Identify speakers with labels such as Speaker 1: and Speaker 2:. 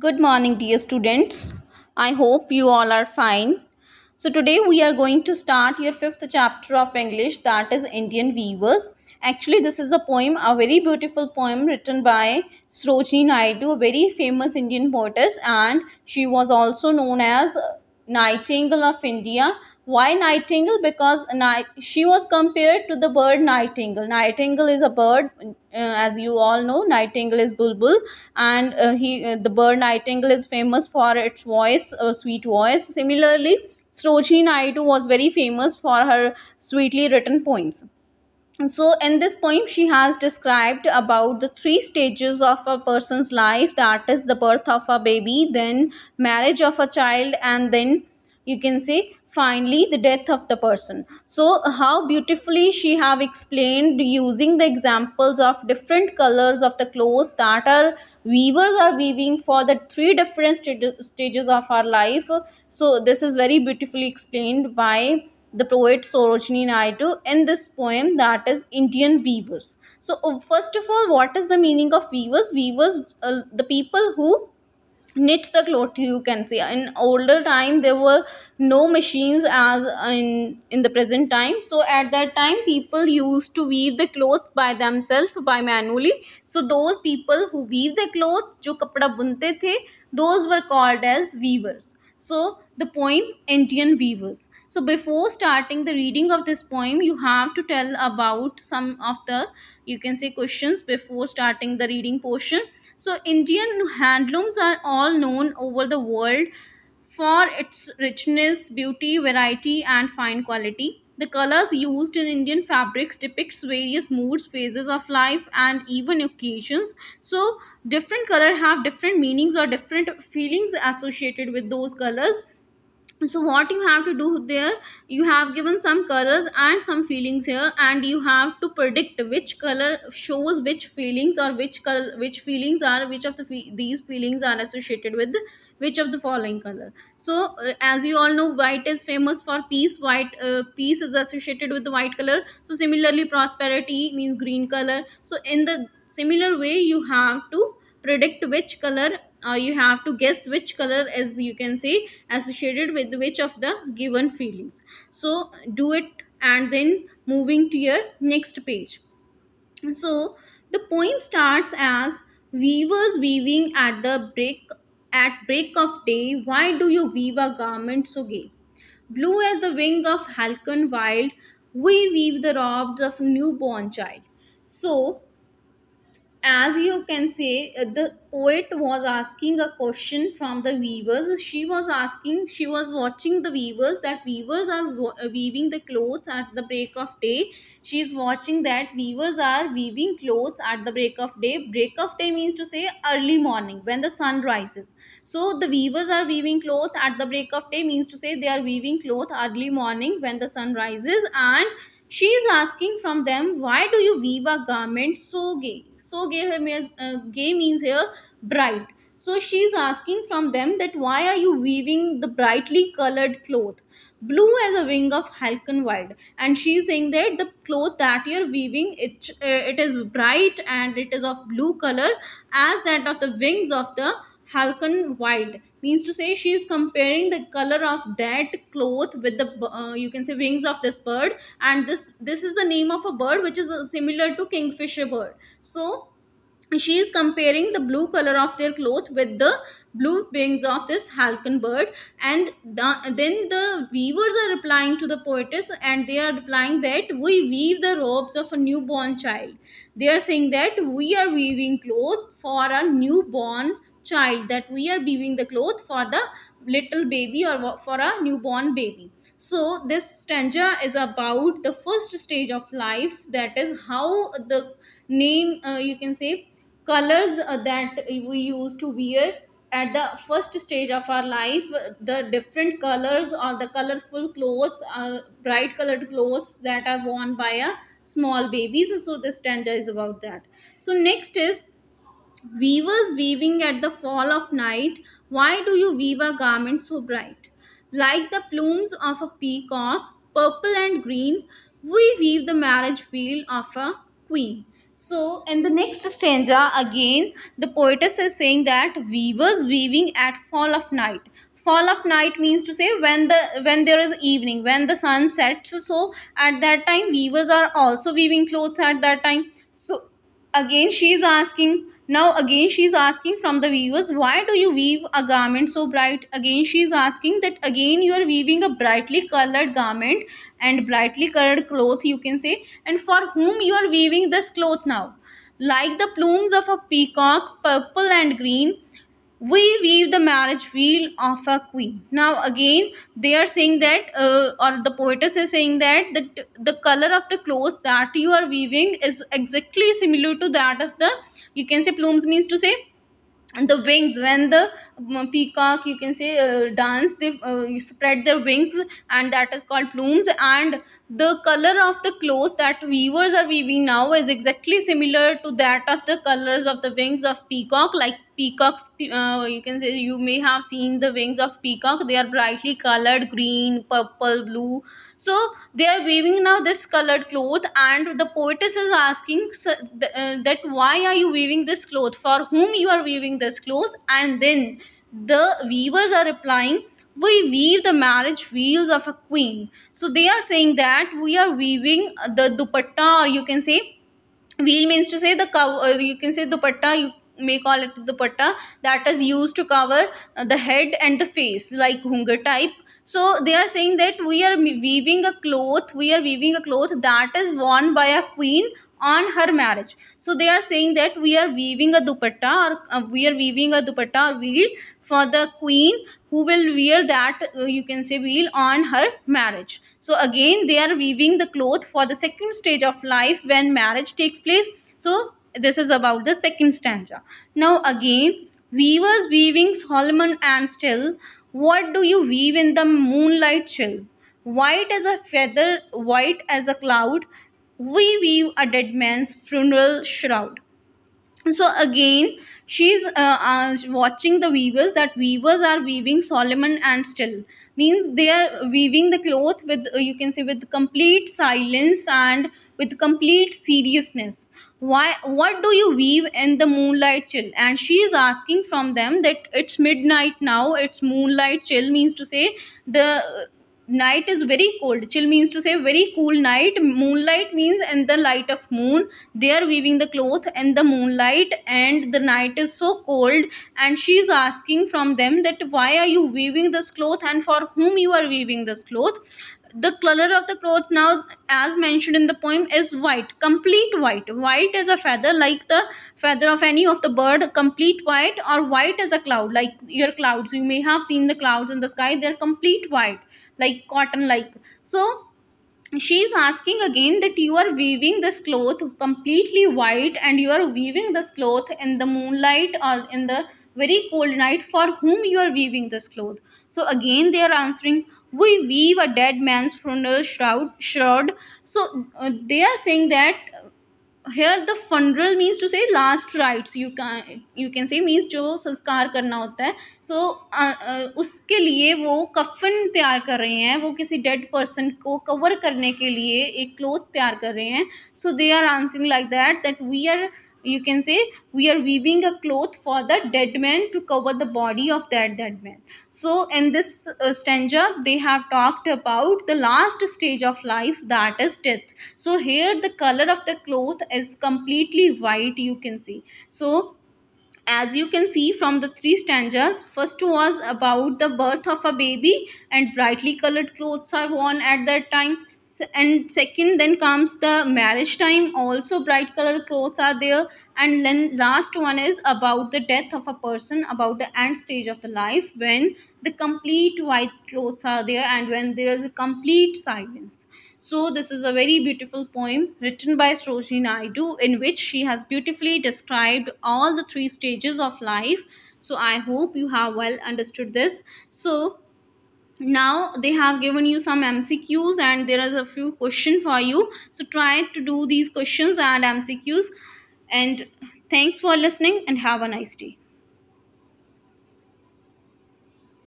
Speaker 1: Good morning dear students. I hope you all are fine. So today we are going to start your fifth chapter of English that is Indian Weavers. Actually this is a poem, a very beautiful poem written by Srojini Naidu, a very famous Indian poetess and she was also known as Nightingale of India why nightingale? Because she was compared to the bird nightingale. Nightingale is a bird, uh, as you all know. Nightingale is bulbul, and uh, he uh, the bird nightingale is famous for its voice, uh, sweet voice. Similarly, Srochini Naidu was very famous for her sweetly written poems. so in this poem she has described about the three stages of a person's life that is the birth of a baby then marriage of a child and then you can say finally the death of the person so how beautifully she have explained using the examples of different colors of the clothes that our weavers are weaving for the three different st stages of our life so this is very beautifully explained by the poet Sorojini Naidu in this poem that is Indian Weavers. So first of all what is the meaning of weavers? Weavers, uh, the people who knit the cloth you can see. in older time there were no machines as in in the present time so at that time people used to weave the clothes by themselves by manually so those people who weave the clothes jo kapda bunte the those were called as weavers so the poem indian weavers so before starting the reading of this poem you have to tell about some of the you can say questions before starting the reading portion so Indian handlooms are all known over the world for its richness, beauty, variety and fine quality. The colors used in Indian fabrics depicts various moods, phases of life and even occasions. So different colors have different meanings or different feelings associated with those colors so what you have to do there you have given some colors and some feelings here and you have to predict which color shows which feelings or which color which feelings are which of the fe these feelings are associated with which of the following color so uh, as you all know white is famous for peace white uh, peace is associated with the white color so similarly prosperity means green color so in the similar way you have to predict which color uh, you have to guess which color as you can say associated with which of the given feelings so do it and then moving to your next page so the poem starts as weavers weaving at the break at break of day why do you weave a garment so gay blue as the wing of halcon wild we weave the robes of newborn child so as you can say uh, the poet was asking a question from the weavers she was asking she was watching the weavers that weavers are uh, weaving the clothes at the break of day she is watching that weavers are weaving clothes at the break of day break of day means to say early morning when the sun rises so the weavers are weaving clothes at the break of day means to say they are weaving clothes early morning when the sun rises and she is asking from them why do you weave a garment so gay so gay, here means, uh, gay means here bright so she is asking from them that why are you weaving the brightly colored cloth blue as a wing of halcon wild and she is saying that the cloth that you're weaving it uh, it is bright and it is of blue color as that of the wings of the halcon wild means to say she is comparing the color of that cloth with the uh, you can say wings of this bird and this this is the name of a bird which is uh, similar to kingfisher bird so she is comparing the blue color of their cloth with the blue wings of this halcon bird and the, then the weavers are replying to the poetess and they are replying that we weave the robes of a newborn child they are saying that we are weaving clothes for a newborn child that we are weaving the cloth for the little baby or for a newborn baby. So this stanza is about the first stage of life that is how the name uh, you can say colors uh, that we use to wear at the first stage of our life the different colors or the colorful clothes uh, bright colored clothes that are worn by a small babies so this stanza is about that so next is Weavers weaving at the fall of night, why do you weave a garment so bright? Like the plumes of a peacock, purple and green, we weave the marriage veil of a queen. So, in the next stanza, again, the poetess is saying that weavers weaving at fall of night. Fall of night means to say when the when there is evening, when the sun sets. So, at that time, weavers are also weaving clothes at that time. So, again, she is asking now again she is asking from the viewers why do you weave a garment so bright again she is asking that again you are weaving a brightly colored garment and brightly colored cloth you can say and for whom you are weaving this cloth now like the plumes of a peacock purple and green we weave the marriage wheel of a queen now again they are saying that uh, or the poetess is saying that the, the color of the clothes that you are weaving is exactly similar to that of the you can say plumes means to say the wings when the um, peacock you can say uh, dance they uh, spread their wings and that is called plumes and the color of the cloth that weavers are weaving now is exactly similar to that of the colors of the wings of peacock like peacocks uh, you can say you may have seen the wings of peacock they are brightly colored green purple blue so they are weaving now this colored cloth and the poetess is asking uh, that why are you weaving this cloth for whom you are weaving this cloth and then the weavers are replying we weave the marriage wheels of a queen so they are saying that we are weaving the dupatta or you can say wheel means to say the cover uh, you can say dupatta you may call it dupatta that is used to cover uh, the head and the face like hunger type so they are saying that we are weaving a cloth we are weaving a cloth that is worn by a queen on her marriage so they are saying that we are weaving a dupatta or uh, we are weaving a dupatta or veil for the queen who will wear that uh, you can say veil on her marriage so again they are weaving the cloth for the second stage of life when marriage takes place so this is about the second stanza now again weavers weaving solomon and still what do you weave in the moonlight chill? White as a feather, white as a cloud, we weave a dead man's funeral shroud. So again, she's uh, uh, watching the weavers that weavers are weaving Solomon and still means they are weaving the cloth with uh, you can say with complete silence and with complete seriousness why what do you weave in the moonlight chill and she is asking from them that it's midnight now it's moonlight chill means to say the night is very cold chill means to say very cool night moonlight means in the light of moon they are weaving the cloth in the moonlight and the night is so cold and she is asking from them that why are you weaving this cloth and for whom you are weaving this cloth the color of the cloth now as mentioned in the poem is white complete white white as a feather like the feather of any of the bird complete white or white as a cloud like your clouds you may have seen the clouds in the sky they're complete white like cotton like so she is asking again that you are weaving this cloth completely white and you are weaving this cloth in the moonlight or in the very cold night for whom you are weaving this cloth so again they are answering we weave a dead man's funeral shroud shroud so uh, they are saying that here the funeral means to say last rites you can you can say means जो संस्कार करना होता है so uh, uh, उसके लिए वो कफन तैयार कर रहे हैं वो किसी डेड पर्सन को कवर करने के लिए एक क्लोथ तैयार कर रहे हैं so they are answering like that that we are you can say we are weaving a cloth for the dead man to cover the body of that dead man so in this uh, stanza they have talked about the last stage of life that is death so here the color of the cloth is completely white you can see so as you can see from the three stanzas first was about the birth of a baby and brightly colored clothes are worn at that time and second then comes the marriage time also bright color clothes are there and then last one is about the death of a person about the end stage of the life when the complete white clothes are there and when there is a complete silence so this is a very beautiful poem written by Sroshni Naidu in which she has beautifully described all the three stages of life so i hope you have well understood this so now they have given you some mcqs and there is a few question for you so try to do these questions and mcqs and thanks for listening and have a nice day